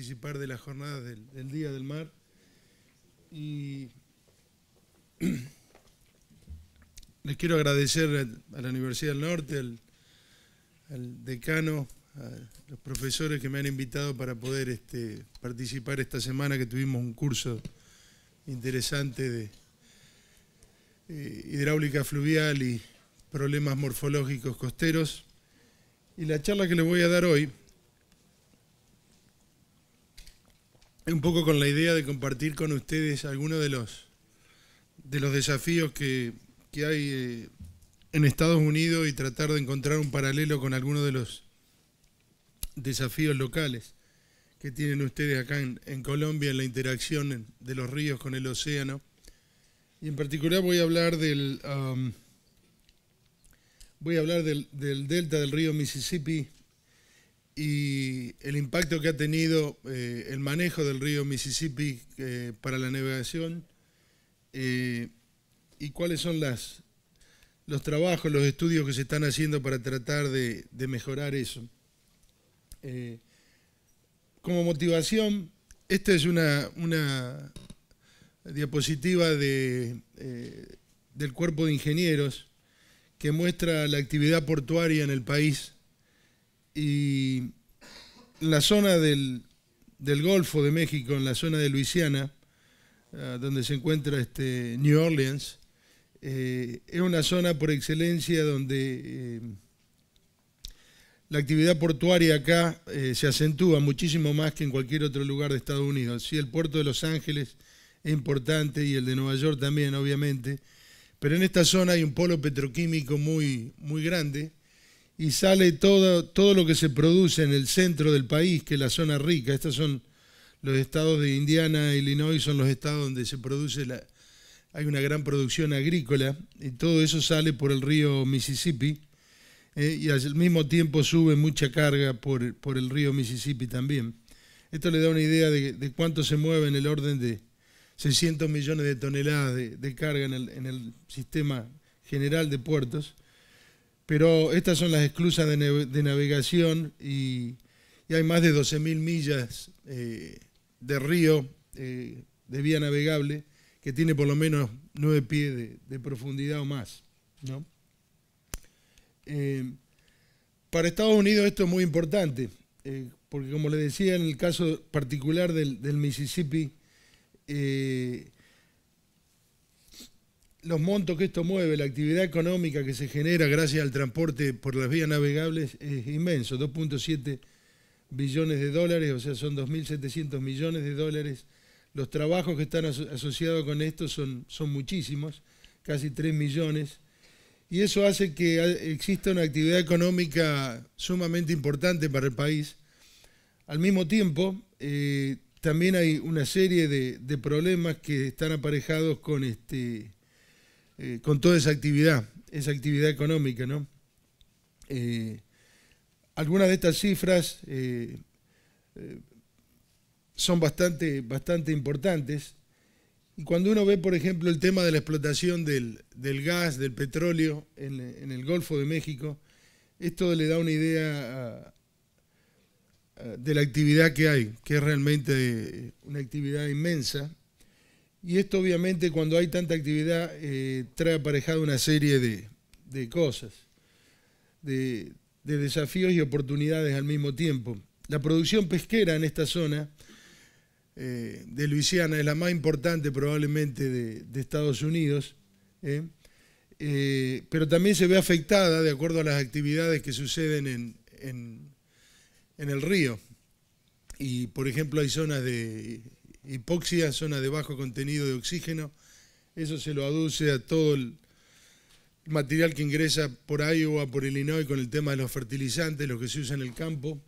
participar de las jornadas del, Día del Mar. Y les quiero agradecer a la Universidad del Norte, al, decano, a los profesores que me han invitado para poder este, participar esta semana que tuvimos un curso interesante de eh, hidráulica fluvial y problemas morfológicos costeros. Y la charla que les voy a dar hoy un poco con la idea de compartir con ustedes algunos de los, de los desafíos que, hay eh, en Estados Unidos y tratar de encontrar un paralelo con algunos de los desafíos locales que tienen ustedes acá en, Colombia, en la interacción de los ríos con el océano. Y en particular voy a hablar del, um, voy a hablar del, del delta del río Mississippi, y el impacto que ha tenido eh, el manejo del río Mississippi eh, para la navegación eh, y cuáles son las, los trabajos, los estudios que se están haciendo para tratar de, de mejorar eso. como motivación, esta es una, una diapositiva de, del cuerpo de ingenieros que muestra la actividad portuaria en el país y la zona del, Golfo de México, en la zona de Luisiana, ah, donde se encuentra este New Orleans, eh, es una zona por excelencia donde eh, la actividad portuaria acá eh, se acentúa muchísimo más que en cualquier otro lugar de Estados Unidos. Sí, el puerto de Los Ángeles es importante y el de Nueva York también, obviamente, pero en esta zona hay un polo petroquímico muy, muy grande y sale todo, todo lo que se produce en el centro del país, que es la zona rica. Estos son los estados de Indiana, e Illinois, son los estados donde se produce hay una gran producción agrícola y todo eso sale por el río Mississippi eh, y al mismo tiempo sube mucha carga por, el río Mississippi también. Esto le da una idea de, cuánto se mueve en el orden de 600 millones de toneladas de, de carga en el, en el sistema general de puertos. Pero estas son las exclusas de, navegación y, hay más de 12.000 millas eh, de río, eh, de vía navegable, que tiene por lo menos 9 pies de, profundidad o más. Eh, para Estados Unidos esto es muy importante, porque como le decía, en el caso particular del, Mississippi, los montos que esto mueve, la actividad económica que se genera gracias al transporte por las vías navegables es inmenso, 2.7 billones de dólares, o sea, son 2.700 millones de dólares. Los trabajos que están asociados con esto son, son muchísimos, casi 3 millones. Y eso hace que exista una actividad económica sumamente importante para el país. Al mismo tiempo, eh, también hay una serie de, de problemas que están aparejados con este eh, con toda esa actividad, esa actividad económica. ¿no? Eh, algunas de estas cifras eh, son bastante, bastante importantes. Y cuando uno ve, por ejemplo, el tema de la explotación del, gas, del petróleo en, el Golfo de México, esto le da una idea de la actividad que hay, que es realmente una actividad inmensa. Y esto obviamente cuando hay tanta actividad eh, trae aparejada una serie de, cosas, de, desafíos y oportunidades al mismo tiempo. La producción pesquera en esta zona eh, de Luisiana es la más importante probablemente de, Estados Unidos, ¿eh? pero también se ve afectada de acuerdo a las actividades que suceden en el río. Y por ejemplo hay zonas de hipoxia, zona de bajo contenido de oxígeno. Eso se lo aduce a todo el material que ingresa por Iowa, por Illinois, con el tema de los fertilizantes, los que se usan en el campo,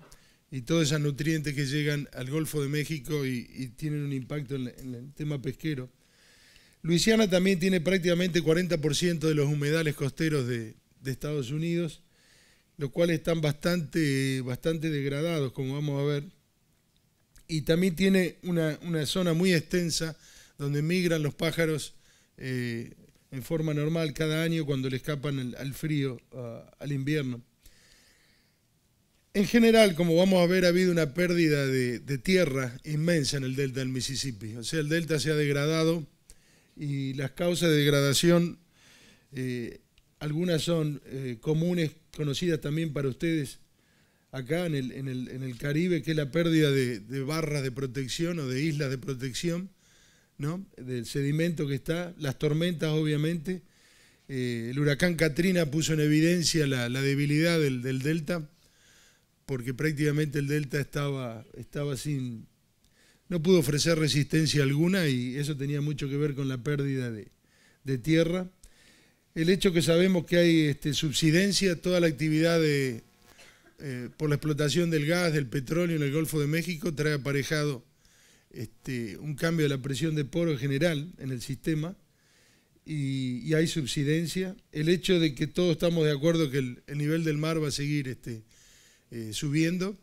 y todos esos nutrientes que llegan al Golfo de México y, tienen un impacto en, el tema pesquero. Luisiana también tiene prácticamente 40% de los humedales costeros de, de Estados Unidos, los cuales están bastante, bastante degradados, como vamos a ver y también tiene una, zona muy extensa donde migran los pájaros eh, en forma normal cada año cuando le escapan al frío, al invierno. En general, como vamos a ver, ha habido una pérdida de, tierra inmensa en el delta del Mississippi. O sea, el delta se ha degradado y las causas de degradación, eh, algunas son eh, comunes, conocidas también para ustedes, acá en el, en el, Caribe, que es la pérdida de, barras de protección o de islas de protección, ¿no? del sedimento que está, las tormentas obviamente. Eh, el huracán Katrina puso en evidencia la, debilidad del, delta, porque prácticamente el delta estaba, estaba sin, no pudo ofrecer resistencia alguna y eso tenía mucho que ver con la pérdida de, de tierra. El hecho que sabemos que hay este, subsidencia, toda la actividad de, eh, por la explotación del gas, del petróleo en el Golfo de México, trae aparejado este, un cambio de la presión de poro general en el sistema y, hay subsidencia. El hecho de que todos estamos de acuerdo que el, nivel del mar va a seguir este, eh, subiendo,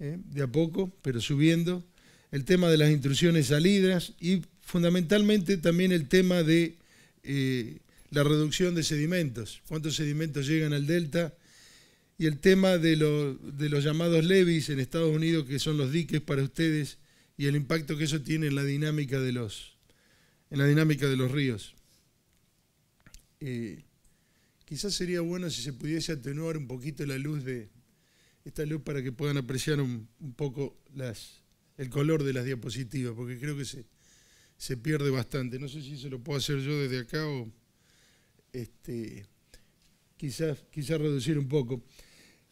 eh, de a poco, pero subiendo. El tema de las intrusiones salidas y fundamentalmente también el tema de la reducción de sedimentos. ¿Cuántos sedimentos llegan al delta? y el tema de, los llamados levis en Estados Unidos, que son los diques para ustedes, y el impacto que eso tiene en la dinámica de los, en la dinámica de los ríos. Eh, quizás sería bueno si se pudiese atenuar un poquito la luz de esta luz para que puedan apreciar un, poco las, el color de las diapositivas, porque creo que se, se pierde bastante. No sé si se lo puedo hacer yo desde acá o... Este, quizás, quizás reducir un poco.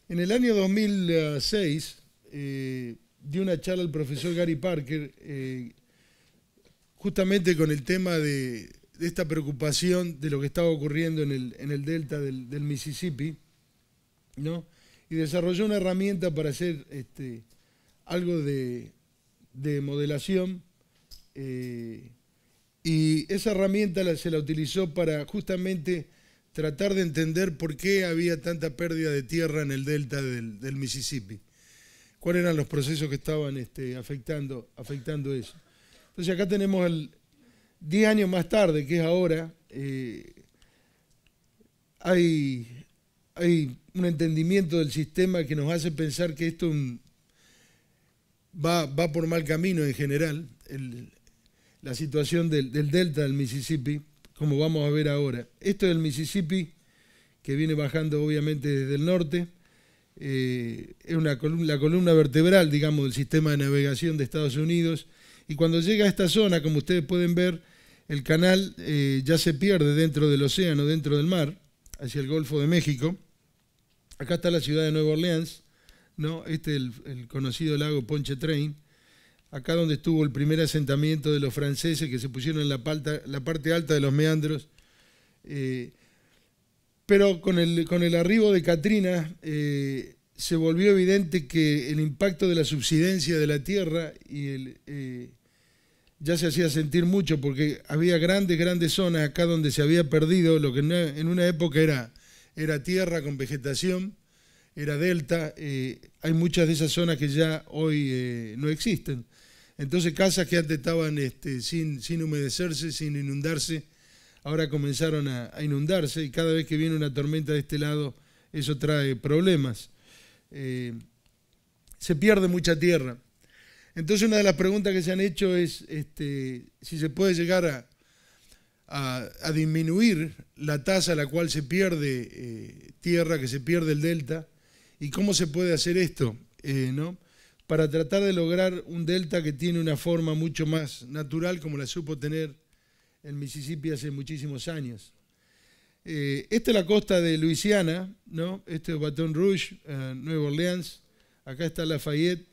En el año 2006 eh, di una charla al profesor Gary Parker eh, justamente con el tema de, esta preocupación de lo que estaba ocurriendo en el, en el delta del, del, Mississippi, ¿no? Y desarrolló una herramienta para hacer este, algo de, de modelación eh, y esa herramienta se la utilizó para justamente tratar de entender por qué había tanta pérdida de tierra en el delta del, Mississippi. ¿Cuáles eran los procesos que estaban este, afectando, afectando eso? Entonces acá tenemos el 10 años más tarde, que es ahora, eh, hay, hay un entendimiento del sistema que nos hace pensar que esto va, por mal camino en general, la situación del, del delta del Mississippi como vamos a ver ahora. Esto es el Mississippi, que viene bajando obviamente desde el norte. Eh, es una columna, la columna vertebral, digamos, del sistema de navegación de Estados Unidos. Y cuando llega a esta zona, como ustedes pueden ver, el canal eh, ya se pierde dentro del océano, dentro del mar, hacia el Golfo de México. Acá está la ciudad de Nueva Orleans, ¿no? Este es el, el conocido lago Ponche Train acá donde estuvo el primer asentamiento de los franceses que se pusieron en la, parte alta de los meandros. Eh, pero con el, arribo de Katrina eh, se volvió evidente que el impacto de la subsidencia de la tierra y eh, ya se hacía sentir mucho porque había grandes, grandes zonas acá donde se había perdido lo que en una, época era, era tierra con vegetación era delta, hay muchas de esas zonas que ya hoy no existen. Entonces casas que antes estaban este, sin, humedecerse, sin inundarse, ahora comenzaron a, inundarse y cada vez que viene una tormenta de este lado, eso trae problemas. Eh, se pierde mucha tierra. Entonces una de las preguntas que se han hecho es este, si se puede llegar a, disminuir la tasa a la cual se pierde eh, tierra, que se pierde el delta, y cómo se puede hacer esto. Eh, ¿no? para tratar de lograr un delta que tiene una forma mucho más natural como la supo tener en Mississippi hace muchísimos años. Eh, esta es la costa de Luisiana, ¿no? Este es Baton Rouge, eh, Nueva Orleans, acá está Lafayette.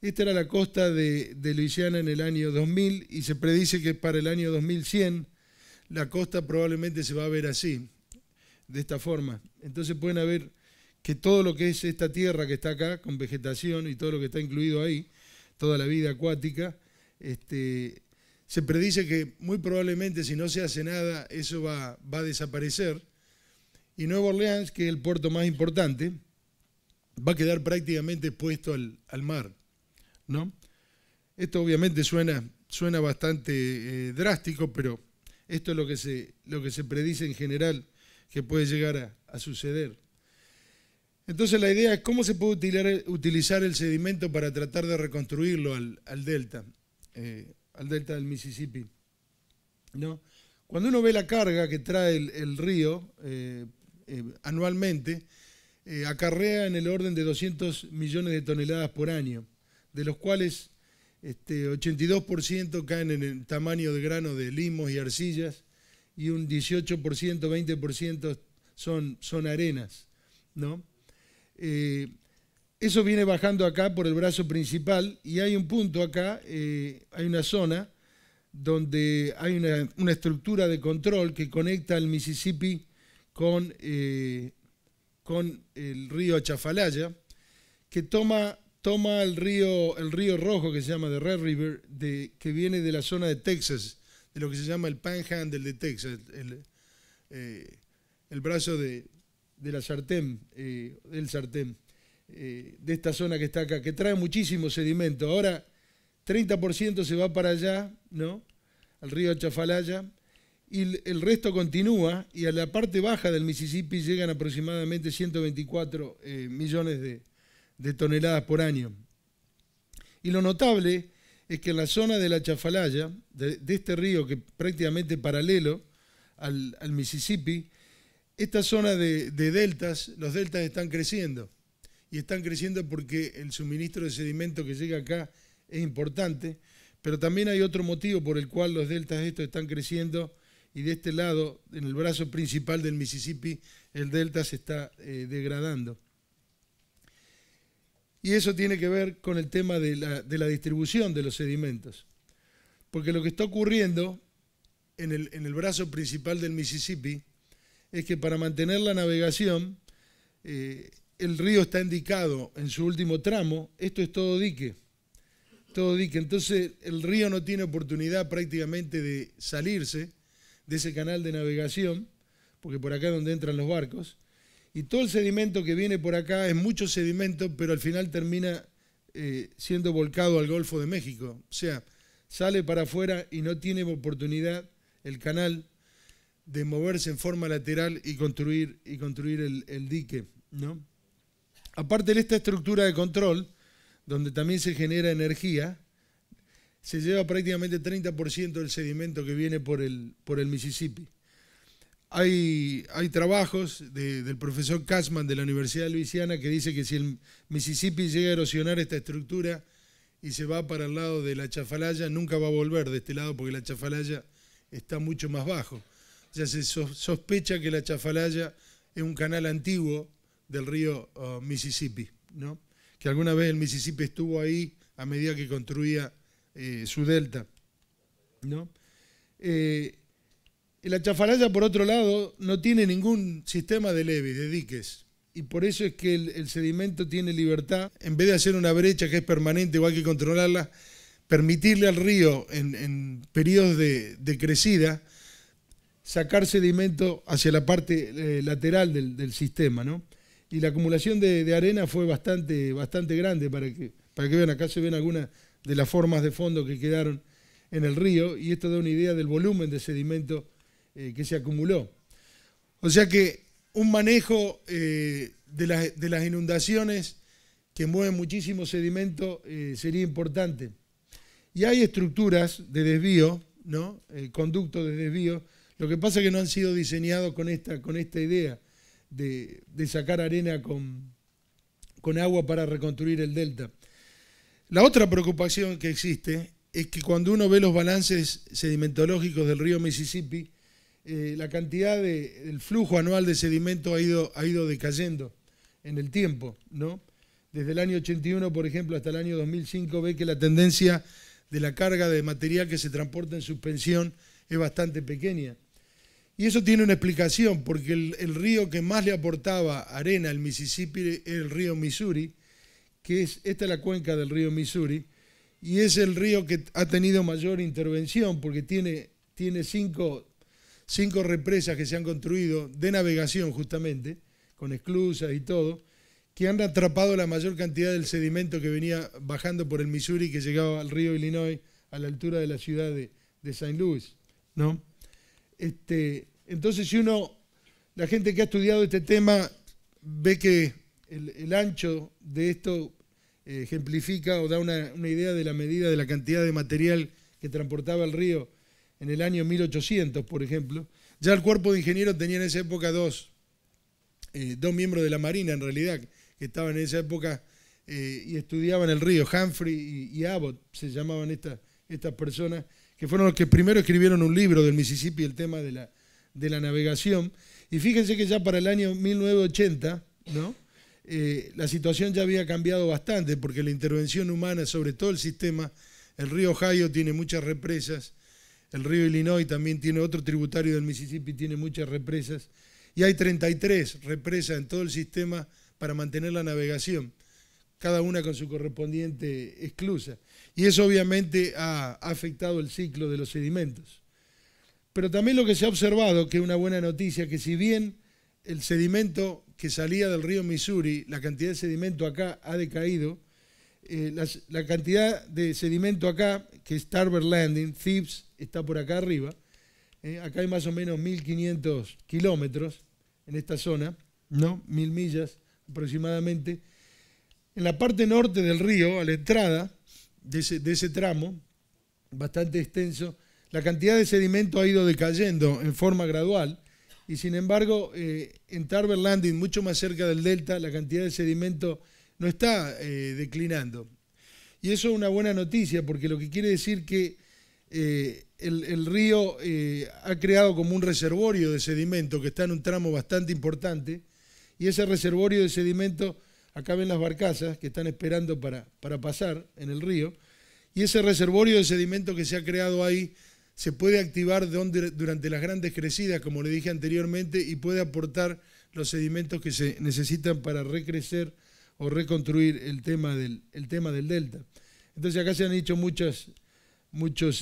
Esta era la costa de, de Luisiana en el año 2000 y se predice que para el año 2100 la costa probablemente se va a ver así, de esta forma. Entonces pueden haber que todo lo que es esta tierra que está acá, con vegetación y todo lo que está incluido ahí, toda la vida acuática, este, se predice que muy probablemente si no se hace nada, eso va, a desaparecer. Y Nueva Orleans, que es el puerto más importante, va a quedar prácticamente expuesto al, mar. ¿no? Esto obviamente suena, suena bastante eh, drástico, pero esto es lo que, se, lo que se predice en general que puede llegar a suceder. Entonces la idea es cómo se puede utilizar, el sedimento para tratar de reconstruirlo al, delta, eh, al delta del Mississippi. ¿No? Cuando uno ve la carga que trae el, río eh, eh, anualmente, acarrea en el orden de 200 millones de toneladas por año, de los cuales este, 82% caen en el tamaño de grano de limos y arcillas y un 18%, 20% son, son arenas, ¿no? Eh, eso viene bajando acá por el brazo principal y hay un punto acá, eh, hay una zona donde hay una, estructura de control que conecta el Mississippi con, eh, con el río Achafalaya, que toma, toma el, río, el río rojo que se llama The Red River, de, que viene de la zona de Texas, de lo que se llama el Panhandle de Texas, el brazo de, de la sartén, eh, del sartén, eh, de esta zona que está acá, que trae muchísimo sedimento. Ahora, 30% se va para allá, ¿no? Al río Chafalaya, y el resto continúa, y a la parte baja del Mississippi llegan aproximadamente 124 eh, millones de, toneladas por año. Y lo notable es que en la zona de la Chafalaya, de, este río que prácticamente paralelo al, al, Mississippi, esta zona de, deltas, los deltas están creciendo. Y están creciendo porque el suministro de sedimento que llega acá es importante. Pero también hay otro motivo por el cual los deltas estos están creciendo y de este lado, en el brazo principal del Mississippi, el delta se está eh, degradando. Y eso tiene que ver con el tema de la, distribución de los sedimentos. Porque lo que está ocurriendo en el, en el brazo principal del Mississippi es que para mantener la navegación, eh, el río está indicado en su último tramo, esto es todo dique, todo dique. Entonces el río no tiene oportunidad prácticamente de salirse de ese canal de navegación, porque por acá es donde entran los barcos, y todo el sedimento que viene por acá es mucho sedimento, pero al final termina eh, siendo volcado al Golfo de México. O sea, sale para afuera y no tiene oportunidad el canal de moverse en forma lateral y construir, y construir el, dique. ¿no? Aparte de esta estructura de control, donde también se genera energía, se lleva prácticamente 30% del sedimento que viene por el, por el Mississippi. Hay, hay trabajos del profesor Kassman de la Universidad de Luisiana que dice que si el Mississippi llega a erosionar esta estructura y se va para el lado de la chafalaya, nunca va a volver de este lado porque la chafalaya está mucho más bajo ya se sospecha que la Chafalaya es un canal antiguo del río oh, Mississippi, ¿no? que alguna vez el Mississippi estuvo ahí a medida que construía eh, su delta. ¿no? Eh, la Chafalaya, por otro lado, no tiene ningún sistema de leve, de diques, y por eso es que el, sedimento tiene libertad, en vez de hacer una brecha que es permanente o hay que controlarla, permitirle al río en, periodos de crecida, sacar sedimento hacia la parte eh, lateral del, sistema, ¿no? Y la acumulación de, arena fue bastante, bastante grande para que, para que vean, acá se ven algunas de las formas de fondo que quedaron en el río y esto da una idea del volumen de sedimento eh, que se acumuló. O sea que un manejo eh, de, las, inundaciones que mueven muchísimo sedimento sería importante. Y hay estructuras de desvío, ¿no? conductos de desvío, lo que pasa es que no han sido diseñados con esta, con esta idea de, sacar arena con, con agua para reconstruir el delta. La otra preocupación que existe es que cuando uno ve los balances sedimentológicos del río Mississippi, eh, la cantidad de, flujo anual de sedimento ha ido, ha ido decayendo en el tiempo. ¿no? Desde el año 81, por ejemplo, hasta el año 2005, ve que la tendencia de la carga de material que se transporta en suspensión es bastante pequeña. Y eso tiene una explicación, porque el, río que más le aportaba arena al Mississippi el río Missouri, que es, esta es la cuenca del río Missouri, y es el río que ha tenido mayor intervención, porque tiene, tiene cinco, cinco represas que se han construido de navegación justamente, con esclusas y todo, que han atrapado la mayor cantidad del sedimento que venía bajando por el Missouri, que llegaba al río Illinois a la altura de la ciudad de, Saint Louis, ¿no? Este, entonces, si uno, la gente que ha estudiado este tema, ve que el, ancho de esto eh, ejemplifica o da una, idea de la medida de la cantidad de material que transportaba el río en el año 1800, por ejemplo. Ya el cuerpo de ingenieros tenía en esa época dos, eh, dos miembros de la Marina, en realidad, que estaban en esa época eh, y estudiaban el río, Humphrey y, y Abbott se llamaban estas personas que fueron los que primero escribieron un libro del Mississippi, el tema de la, navegación. Y fíjense que ya para el año 1980, ¿no? Eh, la situación ya había cambiado bastante, porque la intervención humana, sobre todo el sistema, el río Ohio tiene muchas represas, el río Illinois también tiene otro tributario del Mississippi, tiene muchas represas, y hay 33 represas en todo el sistema para mantener la navegación cada una con su correspondiente esclusa. Y eso obviamente ha afectado el ciclo de los sedimentos. Pero también lo que se ha observado, que es una buena noticia, que si bien el sedimento que salía del río Missouri, la cantidad de sedimento acá ha decaído, eh, la, cantidad de sedimento acá, que es Tarver Landing, Thieves, está por acá arriba, eh, acá hay más o menos 1.500 kilómetros en esta zona, ¿no? 1.000 millas aproximadamente, en la parte norte del río, a la entrada de ese, tramo, bastante extenso, la cantidad de sedimento ha ido decayendo en forma gradual y sin embargo eh, en Tarver Landing, mucho más cerca del delta, la cantidad de sedimento no está eh, declinando. Y eso es una buena noticia porque lo que quiere decir que eh, el, río ha creado como un reservorio de sedimento que está en un tramo bastante importante y ese reservorio de sedimento Acá ven las barcazas que están esperando para, para pasar en el río. Y ese reservorio de sedimento que se ha creado ahí se puede activar durante las grandes crecidas, como le dije anteriormente, y puede aportar los sedimentos que se necesitan para recrecer o reconstruir el tema del, tema del delta. Entonces acá se han hecho muchos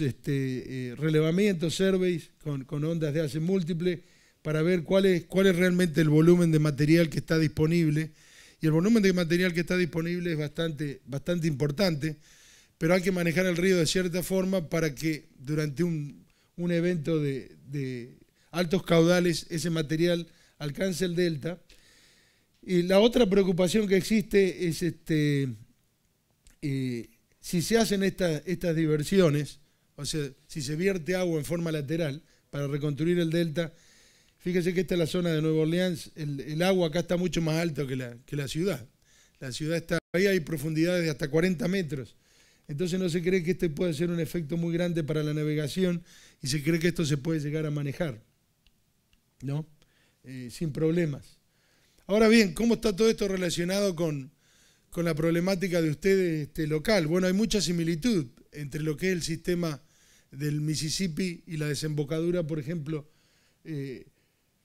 este, eh, relevamientos, surveys con, ondas de hace múltiple para ver cuál es, cuál es realmente el volumen de material que está disponible y el volumen de material que está disponible es bastante, importante, pero hay que manejar el río de cierta forma para que durante un, evento de, altos caudales ese material alcance el delta. Y la otra preocupación que existe es este, eh, si se hacen estas diversiones, o sea, si se vierte agua en forma lateral para reconstruir el delta, Fíjese que esta es la zona de Nueva Orleans, el, agua acá está mucho más alta que la, que la ciudad. La ciudad está ahí, hay profundidades de hasta 40 metros. Entonces no se cree que este pueda ser un efecto muy grande para la navegación y se cree que esto se puede llegar a manejar, ¿no? Eh, sin problemas. Ahora bien, ¿cómo está todo esto relacionado con, la problemática de ustedes este, local? Bueno, hay mucha similitud entre lo que es el sistema del Mississippi y la desembocadura, por ejemplo, eh,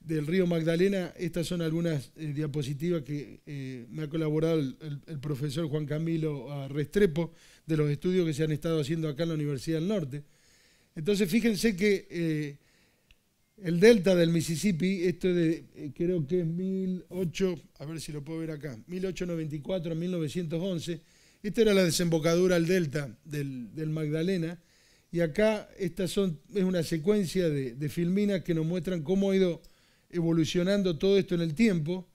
del río Magdalena, estas son algunas eh, diapositivas que eh, me ha colaborado el, profesor Juan Camilo Restrepo de los estudios que se han estado haciendo acá en la Universidad del Norte. Entonces, fíjense que eh, el delta del Mississippi, esto de, creo que es 1008, a ver si lo puedo ver acá, 1894 a 1911, esta era la desembocadura al delta del, Magdalena, y acá estas son, es una secuencia de, de filminas que nos muestran cómo ha ido evolucionando todo esto en el tiempo,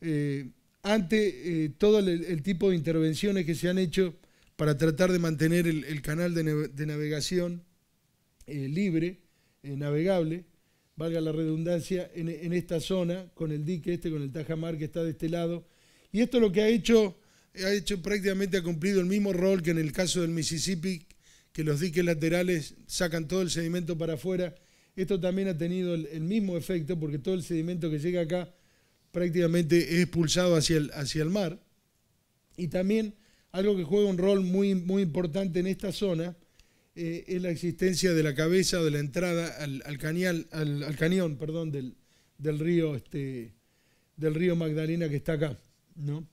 eh, ante eh, todo el, tipo de intervenciones que se han hecho para tratar de mantener el, canal de, navegación eh, libre, navegable, valga la redundancia, en, esta zona, con el dique este, con el Tajamar que está de este lado. Y esto lo que ha hecho, ha hecho prácticamente, ha cumplido el mismo rol que en el caso del Mississippi, que los diques laterales sacan todo el sedimento para afuera esto también ha tenido el, mismo efecto porque todo el sedimento que llega acá prácticamente es expulsado hacia el, hacia el mar. Y también algo que juega un rol muy, muy importante en esta zona eh, es la existencia de la cabeza o de la entrada al, al, cañón perdón, del, río, este, del río Magdalena que está acá. ¿no?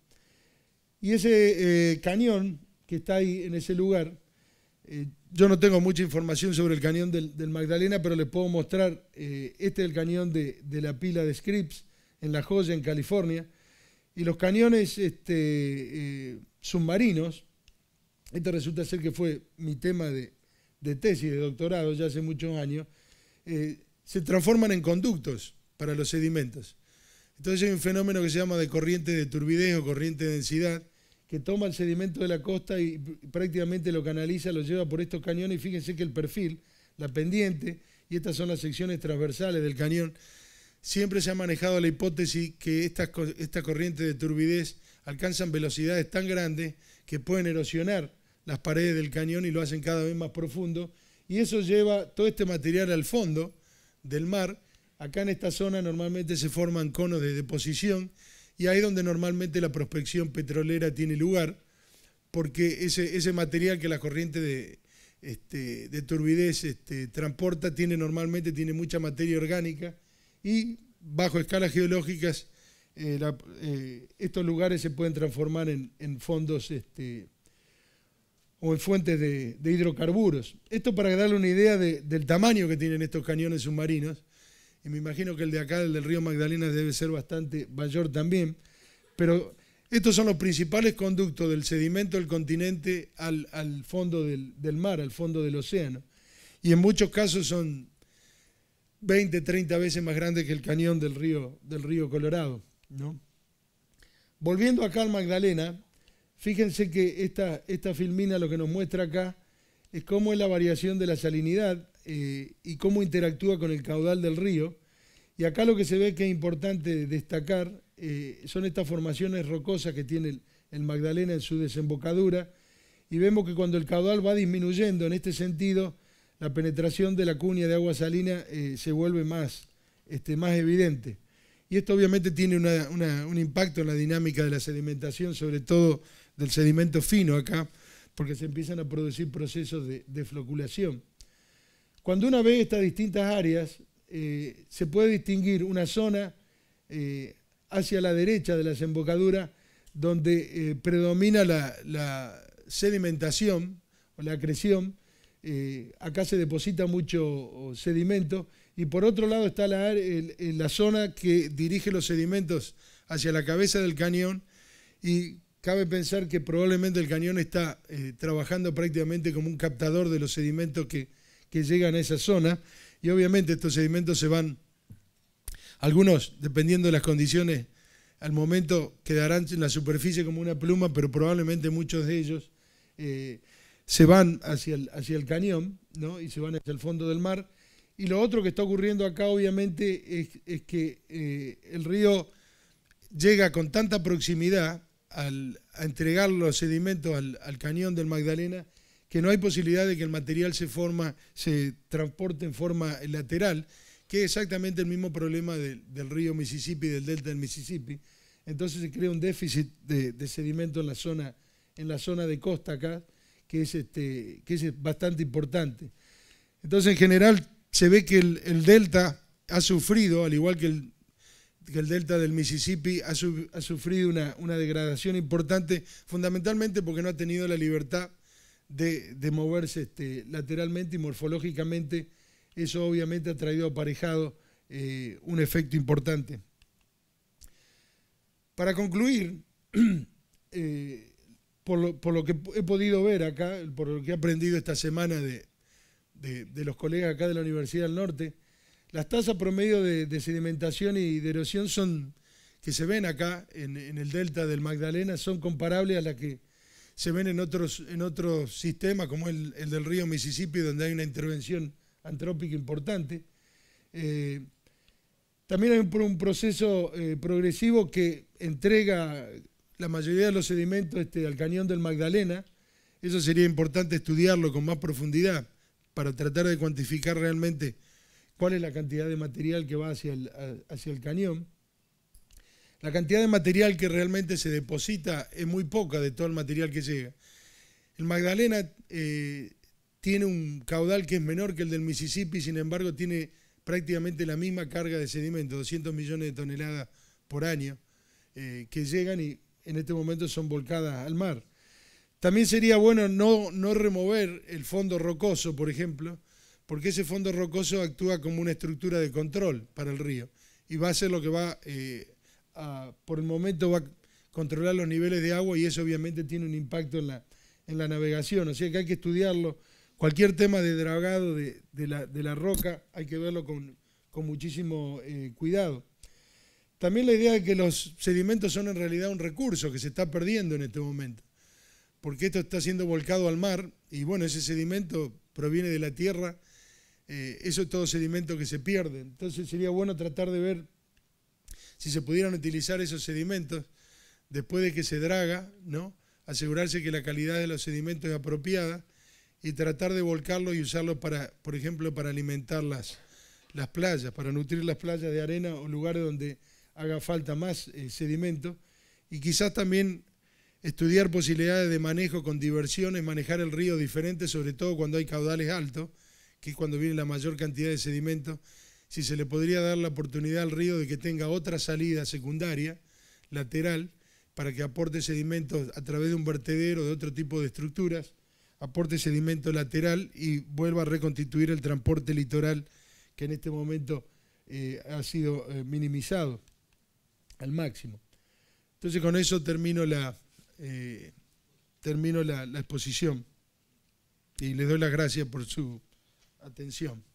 Y ese eh, cañón que está ahí en ese lugar eh, yo no tengo mucha información sobre el cañón del, Magdalena, pero les puedo mostrar, eh, este es el cañón de, la pila de Scripps en La Joya, en California. Y los cañones este, eh, submarinos, este resulta ser que fue mi tema de, de tesis, de doctorado, ya hace muchos años, se transforman en conductos para los sedimentos. Entonces hay un fenómeno que se llama de corriente de turbidez o corriente de densidad, que toma el sedimento de la costa y prácticamente lo canaliza, lo lleva por estos cañones y fíjense que el perfil, la pendiente y estas son las secciones transversales del cañón, siempre se ha manejado la hipótesis que estas, esta corrientes de turbidez alcanzan velocidades tan grandes que pueden erosionar las paredes del cañón y lo hacen cada vez más profundo y eso lleva todo este material al fondo del mar. Acá en esta zona normalmente se forman conos de deposición y ahí es donde normalmente la prospección petrolera tiene lugar, porque ese, ese material que la corriente de, este, turbidez este, transporta tiene normalmente tiene mucha materia orgánica y bajo escalas geológicas eh, eh, estos lugares se pueden transformar en, fondos este, o en fuentes de, hidrocarburos. Esto para darle una idea del tamaño que tienen estos cañones submarinos y me imagino que el de acá, el del río Magdalena, debe ser bastante mayor también, pero estos son los principales conductos del sedimento del continente al, fondo del, mar, al fondo del océano, y en muchos casos son 20, 30 veces más grandes que el cañón del río, Colorado. Volviendo acá al Magdalena, fíjense que esta filmina lo que nos muestra acá es cómo es la variación de la salinidad eh, y cómo interactúa con el caudal del río. Y acá lo que se ve que es importante destacar eh, son estas formaciones rocosas que tiene el, Magdalena en su desembocadura y vemos que cuando el caudal va disminuyendo en este sentido, la penetración de la cuña de agua salina eh, se vuelve más, este, más evidente. Y esto obviamente tiene un impacto en la dinámica de la sedimentación, sobre todo del sedimento fino acá, porque se empiezan a producir procesos de, de floculación. Cuando uno ve estas distintas áreas, eh, se puede distinguir una zona eh, hacia la derecha de eh, la desembocadura donde predomina la, sedimentación o la acreción. acá se deposita mucho sedimento. Y por otro lado está la, la zona que dirige los sedimentos hacia la cabeza del cañón. Y cabe pensar que probablemente el cañón está trabajando prácticamente como un captador de los sedimentos que que llegan a esa zona y obviamente estos sedimentos se van, algunos, dependiendo de las condiciones, al momento quedarán en la superficie como una pluma, pero probablemente muchos de ellos eh, se van hacia el, hacia el cañón y se van hacia el fondo del mar. Y lo otro que está ocurriendo acá, obviamente, es, que eh, el río llega con tanta proximidad a entregar los sedimentos al, cañón del Magdalena que no hay posibilidad de que el material se, forma, se transporte en forma lateral, que es exactamente el mismo problema del río Mississippi, del delta del Mississippi. Entonces se crea un déficit de, sedimento en la, zona, en la zona de costa acá, que es, este, que es bastante importante. Entonces, en general, se ve que el, delta ha sufrido, al igual que el, delta del Mississippi ha, sufrido una, degradación importante, fundamentalmente porque no ha tenido la libertad de, moverse este, lateralmente y morfológicamente, eso obviamente ha traído aparejado eh, un efecto importante. Para concluir, eh, por, lo, que he podido ver acá, por lo que he aprendido esta semana de, los colegas acá de la Universidad del Norte, las tasas promedio de, sedimentación y de erosión son, que se ven acá en el delta del Magdalena son comparables a las que se ven en otros, en otros sistemas, como el, del río Mississippi, donde hay una intervención antrópica importante. Eh, también hay un, proceso eh, progresivo que entrega la mayoría de los sedimentos este, al cañón del Magdalena. Eso sería importante estudiarlo con más profundidad para tratar de cuantificar realmente cuál es la cantidad de material que va hacia el, hacia el cañón. La cantidad de material que realmente se deposita es muy poca de todo el material que llega. El Magdalena eh, tiene un caudal que es menor que el del Mississippi, sin embargo tiene prácticamente la misma carga de sedimento, 200 millones de toneladas por año, eh, que llegan y en este momento son volcadas al mar. También sería bueno no, no remover el fondo rocoso, por ejemplo, porque ese fondo rocoso actúa como una estructura de control para el río y va a ser lo que va eh, por el momento va a controlar los niveles de agua y eso obviamente tiene un impacto en la, en la navegación, o sea que hay que estudiarlo. Cualquier tema de dragado de, la, roca hay que verlo con, muchísimo eh, cuidado. También la idea de que los sedimentos son en realidad un recurso que se está perdiendo en este momento, porque esto está siendo volcado al mar y bueno, ese sedimento proviene de la tierra, eh, eso es todo sedimento que se pierde. Entonces sería bueno tratar de ver si se pudieran utilizar esos sedimentos después de que se draga, ¿no? asegurarse que la calidad de los sedimentos es apropiada y tratar de volcarlos y usarlo, para, por ejemplo, para alimentar las, playas, para nutrir las playas de arena o lugares donde haga falta más eh, sedimento y quizás también estudiar posibilidades de manejo con diversiones, manejar el río diferente, sobre todo cuando hay caudales altos, que es cuando viene la mayor cantidad de sedimentos, si se le podría dar la oportunidad al río de que tenga otra salida secundaria, lateral, para que aporte sedimentos a través de un vertedero, de otro tipo de estructuras, aporte sedimento lateral y vuelva a reconstituir el transporte litoral que en este momento eh, ha sido eh, minimizado al máximo. Entonces con eso termino la, eh, termino la, la exposición y les doy las gracias por su atención.